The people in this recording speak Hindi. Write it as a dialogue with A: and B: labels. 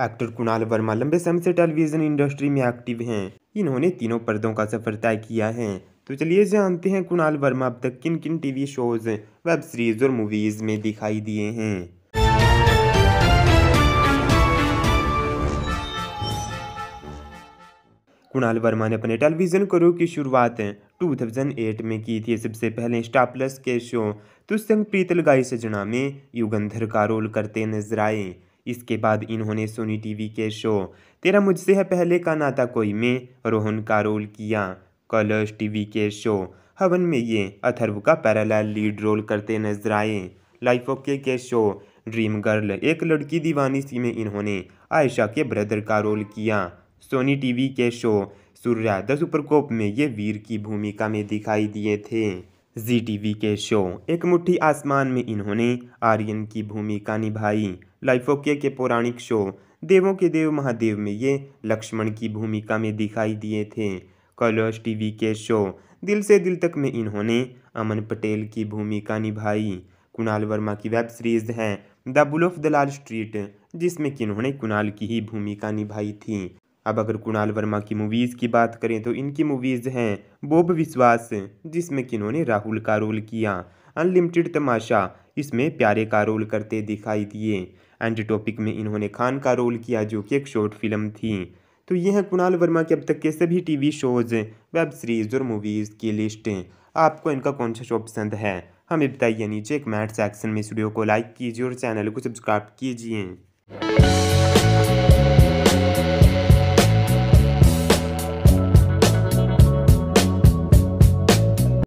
A: एक्टर कुणाल वर्मा लंबे समय से टेलीविजन इंडस्ट्री में एक्टिव हैं इन्होंने तीनों पर्दों का सफर तय किया है तो चलिए जानते हैं कुणाल वर्मा अब तक किन किन टीवी शोज वेब सीरीज और मूवीज में दिखाई दिए हैं कुणाल वर्मा ने अपने टेलीविजन करो की शुरुआत 2008 में की थी सबसे पहले स्टार प्लस के शो तुस्संग प्रीतल गाई सजना में युगंधर का रोल करते नजर आए इसके बाद इन्होंने सोनी टीवी के शो तेरा मुझसे है पहले का नाता कोई में रोहन का रोल किया कलर्स टीवी के शो हवन में ये अथर्व का पैराल लीड रोल करते नजर आए लाइफ ओके के शो ड्रीम गर्ल एक लड़की दीवानी सी में इन्होंने आयशा के ब्रदर का रोल किया सोनी टीवी के शो सूर्या द सुपरकोप में ये वीर की भूमिका में दिखाई दिए थे जी टीवी के शो एक मुट्ठी आसमान में इन्होंने आर्यन की भूमिका निभाई लाइफोके के पौराणिक शो देवों के देव महादेव में ये लक्ष्मण की भूमिका में दिखाई दिए थे कलर्स टीवी के शो दिल से दिल तक में इन्होंने अमन पटेल की भूमिका निभाई कुणाल वर्मा की वेब सीरीज है the bull of Dalal street जिसमें कि इन्होंने कुणाल की ही भूमिका निभाई थी अब अगर कुणाल वर्मा की मूवीज़ की बात करें तो इनकी मूवीज़ हैं बोब विश्वास जिसमें कि इन्होंने राहुल का रोल किया अनलिमिटेड तमाशा इसमें प्यारे का रोल करते दिखाई दिए एंड टॉपिक में इन्होंने खान का रोल किया जो कि एक शॉर्ट फिल्म थी तो ये हैं कुणाल वर्मा के अब तक के सभी टीवी शोज़ वेब सीरीज़ और मूवीज़ की लिस्ट आपको इनका कौन सा शो पसंद है हमें बताइए नीचे एक मैट सेक्शन में वीडियो को लाइक कीजिए और चैनल को सब्सक्राइब कीजिए